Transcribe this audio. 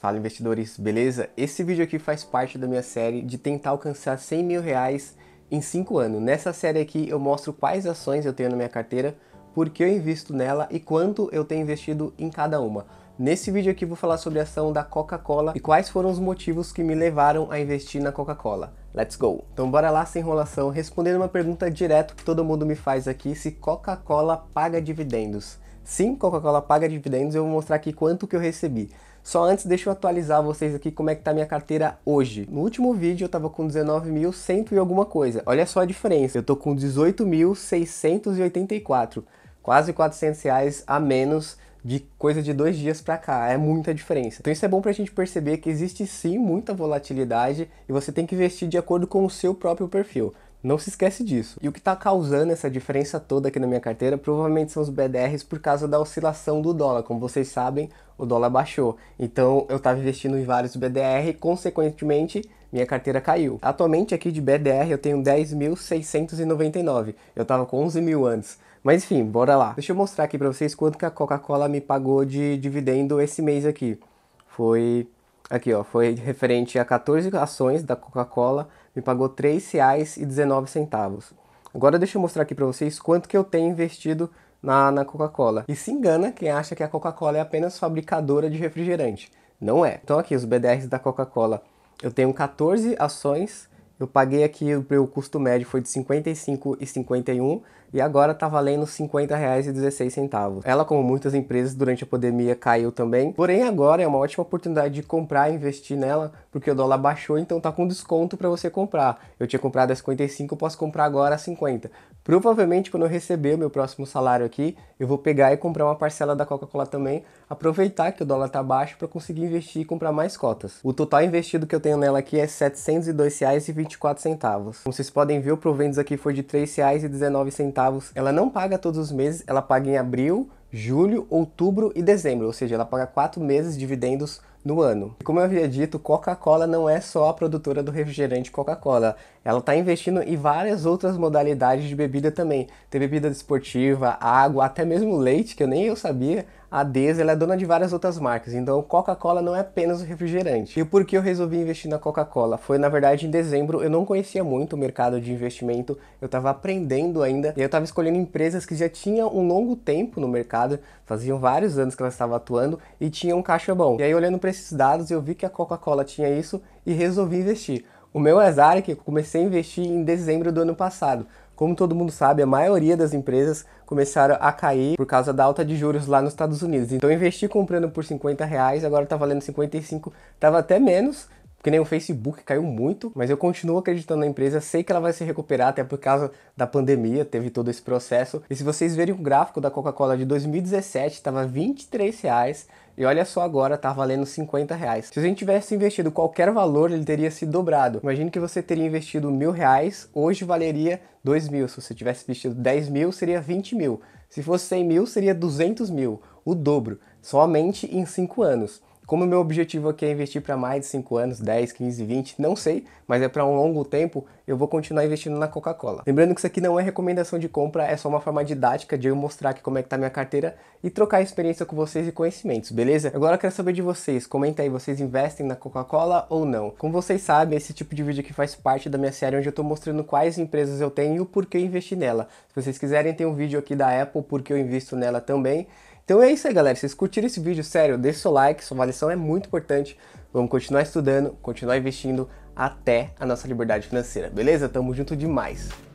Fala investidores, beleza? Esse vídeo aqui faz parte da minha série de tentar alcançar 100 mil reais em 5 anos. Nessa série aqui eu mostro quais ações eu tenho na minha carteira, por que eu invisto nela e quanto eu tenho investido em cada uma. Nesse vídeo aqui vou falar sobre a ação da Coca-Cola e quais foram os motivos que me levaram a investir na Coca-Cola. Let's go! Então bora lá sem enrolação, respondendo uma pergunta direto que todo mundo me faz aqui, se Coca-Cola paga dividendos. Sim, Coca-Cola paga dividendos, eu vou mostrar aqui quanto que eu recebi. Só antes, deixa eu atualizar vocês aqui como é que tá minha carteira hoje. No último vídeo eu tava com 19.100 e alguma coisa. Olha só a diferença, eu tô com 18.684, quase 400 reais a menos de coisa de dois dias para cá, é muita diferença. Então isso é bom para a gente perceber que existe sim muita volatilidade e você tem que investir de acordo com o seu próprio perfil. Não se esquece disso. E o que está causando essa diferença toda aqui na minha carteira provavelmente são os BDRs por causa da oscilação do dólar. Como vocês sabem, o dólar baixou. Então eu estava investindo em vários BDR e, consequentemente, minha carteira caiu. Atualmente aqui de BDR eu tenho 10.699. Eu estava com 11 mil antes. Mas enfim, bora lá. Deixa eu mostrar aqui para vocês quanto que a Coca-Cola me pagou de dividendo esse mês aqui. Foi Aqui, ó, foi referente a 14 ações da Coca-Cola, me pagou R$ 3,19. Agora deixa eu mostrar aqui para vocês quanto que eu tenho investido na, na Coca-Cola. E se engana quem acha que a Coca-Cola é apenas fabricadora de refrigerante. Não é. Então aqui, os BDRs da Coca-Cola. Eu tenho 14 ações eu paguei aqui, o meu custo médio foi de R$ 55,51 e agora tá valendo R$ 50,16. Ela, como muitas empresas durante a pandemia, caiu também. Porém, agora é uma ótima oportunidade de comprar e investir nela, porque o dólar baixou, então tá com desconto para você comprar. Eu tinha comprado a 55, eu posso comprar agora a 50. Provavelmente quando eu receber o meu próximo salário aqui, eu vou pegar e comprar uma parcela da Coca-Cola também, aproveitar que o dólar tá baixo para conseguir investir e comprar mais cotas. O total investido que eu tenho nela aqui é R$ 702,24. Como vocês podem ver, o proventos aqui foi de R$ 3,19. Ela não paga todos os meses, ela paga em abril, julho, outubro e dezembro, ou seja, ela paga quatro meses de dividendos no ano. E como eu havia dito, Coca-Cola não é só a produtora do refrigerante Coca-Cola, ela está investindo em várias outras modalidades de bebida também. Tem bebida desportiva, água, até mesmo leite, que eu nem eu sabia, a Deza é dona de várias outras marcas, então Coca-Cola não é apenas o refrigerante. E por que eu resolvi investir na Coca-Cola? Foi na verdade em dezembro, eu não conhecia muito o mercado de investimento, eu estava aprendendo ainda, e eu estava escolhendo empresas que já tinham um longo tempo no mercado, faziam vários anos que elas estavam atuando e tinham um caixa bom. E aí olhando para esses dados, eu vi que a Coca-Cola tinha isso e resolvi investir. O meu azar é que eu comecei a investir em dezembro do ano passado, como todo mundo sabe, a maioria das empresas começaram a cair por causa da alta de juros lá nos Estados Unidos. Então, investi comprando por 50 reais, agora tá valendo 55, tava até menos, porque nem o Facebook caiu muito, mas eu continuo acreditando na empresa, sei que ela vai se recuperar até por causa da pandemia, teve todo esse processo. E se vocês verem o gráfico da Coca-Cola de 2017, estava 23 reais e olha só agora, tá valendo 50 reais. Se a gente tivesse investido qualquer valor, ele teria se dobrado. Imagine que você teria investido mil reais, hoje valeria dois mil. Se você tivesse investido 10 mil, seria 20 mil. Se fosse 100 mil, seria 200 mil, o dobro, somente em 5 anos. Como meu objetivo aqui é investir para mais de 5 anos, 10, 15, 20, não sei, mas é para um longo tempo, eu vou continuar investindo na Coca-Cola. Lembrando que isso aqui não é recomendação de compra, é só uma forma didática de eu mostrar aqui como é que tá minha carteira e trocar experiência com vocês e conhecimentos, beleza? Agora eu quero saber de vocês, comenta aí, vocês investem na Coca-Cola ou não? Como vocês sabem, esse tipo de vídeo aqui faz parte da minha série onde eu tô mostrando quais empresas eu tenho e o porquê eu investi nela. Se vocês quiserem, tem um vídeo aqui da Apple porque eu invisto nela também. Então é isso aí, galera. Se vocês curtiram esse vídeo, sério, deixe seu like, sua avaliação é muito importante. Vamos continuar estudando, continuar investindo até a nossa liberdade financeira, beleza? Tamo junto demais!